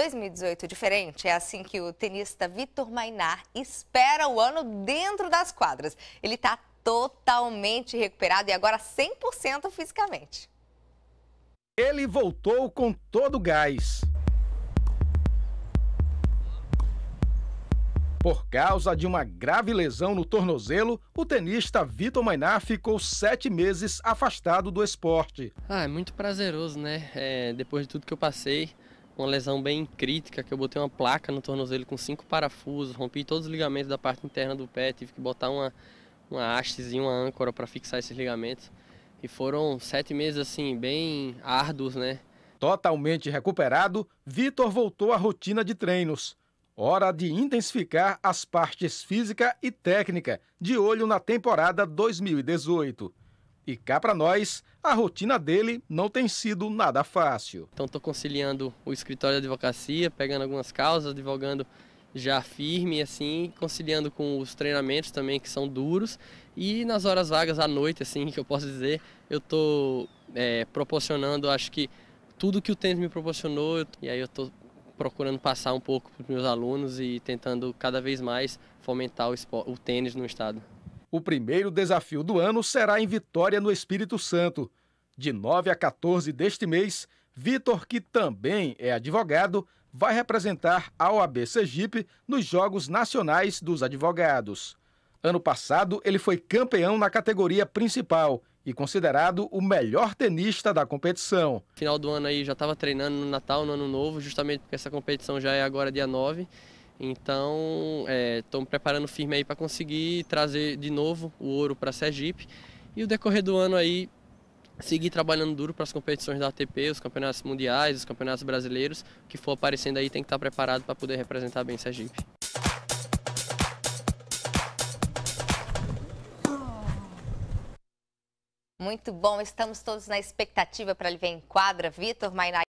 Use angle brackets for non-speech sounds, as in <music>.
2018 diferente é assim que o tenista Vitor Mainar espera o ano dentro das quadras. Ele está totalmente recuperado e agora 100% fisicamente. Ele voltou com todo o gás. Por causa de uma grave lesão no tornozelo, o tenista Vitor Mainar ficou sete meses afastado do esporte. Ah, é muito prazeroso, né? É, depois de tudo que eu passei, uma lesão bem crítica, que eu botei uma placa no tornozelo com cinco parafusos, rompi todos os ligamentos da parte interna do pé, tive que botar uma, uma hastezinha, uma âncora para fixar esses ligamentos. E foram sete meses, assim, bem árduos, né? Totalmente recuperado, Vitor voltou à rotina de treinos. Hora de intensificar as partes física e técnica, de olho na temporada 2018. E cá para nós, a rotina dele não tem sido nada fácil. Então estou conciliando o escritório de advocacia, pegando algumas causas, advogando já firme, assim, conciliando com os treinamentos também que são duros. E nas horas vagas à noite, assim, <laughs> que eu posso dizer, eu estou é, proporcionando, acho que tudo que o tênis me proporcionou, e aí eu estou procurando passar um pouco para os meus alunos e tentando cada vez mais fomentar o, o tênis no estado. O primeiro desafio do ano será em Vitória, no Espírito Santo. De 9 a 14 deste mês, Vitor, que também é advogado, vai representar a OAB Sergipe nos Jogos Nacionais dos Advogados. Ano passado, ele foi campeão na categoria principal e considerado o melhor tenista da competição. Final do ano aí já estava treinando no Natal, no Ano Novo, justamente porque essa competição já é agora dia 9. Então, estamos é, preparando firme aí para conseguir trazer de novo o ouro para Sergipe. E o decorrer do ano aí, seguir trabalhando duro para as competições da ATP, os campeonatos mundiais, os campeonatos brasileiros, o que for aparecendo aí tem que estar tá preparado para poder representar bem Sergipe. Muito bom, estamos todos na expectativa para ele ver em quadra. Vitor Mainai.